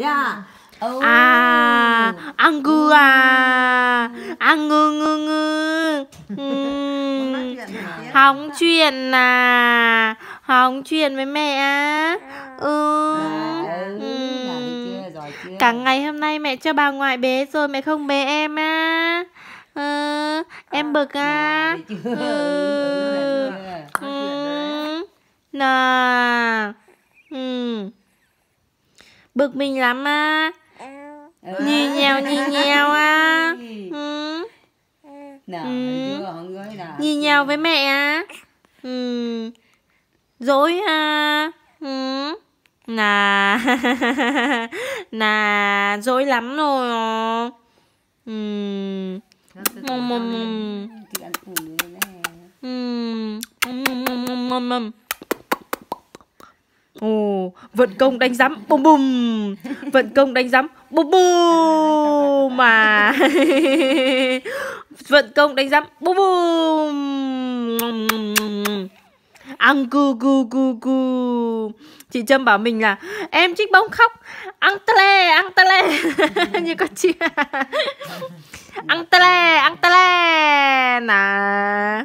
Yeah. Oh. À, ăn ngư à, ăn ngư ngư ngư. Hóng chuyện à, hóng chuyện với mẹ á. À. Ừ. À, ừ, ừ. Cả ngày hôm nay mẹ cho bà ngoại bế rồi mẹ không bế em á. Ừ, à, em bực à. Ừ. Nà. Ừ. Bực mình lắm à Nhìn nhau nhìn nhau à ừ. ừ. Nhìn nhau với mẹ à ừ. Dối à ừ. Nà Nà Dối lắm rồi à. ừ. Mồm mồm mồm mồm mồm mồm mồm Ồ, vận công đánh rắm bùm bùm. Vận công đánh rắm bùm bùm mà. vận công đánh rắm bùm bùm. Ăn cu cu cu cu. Chị Trâm bảo mình là em trích bóng khóc. Ăn tê lê, ăn tê lê. Như con chị. ăn tê lê, ăn tê lê. Nà.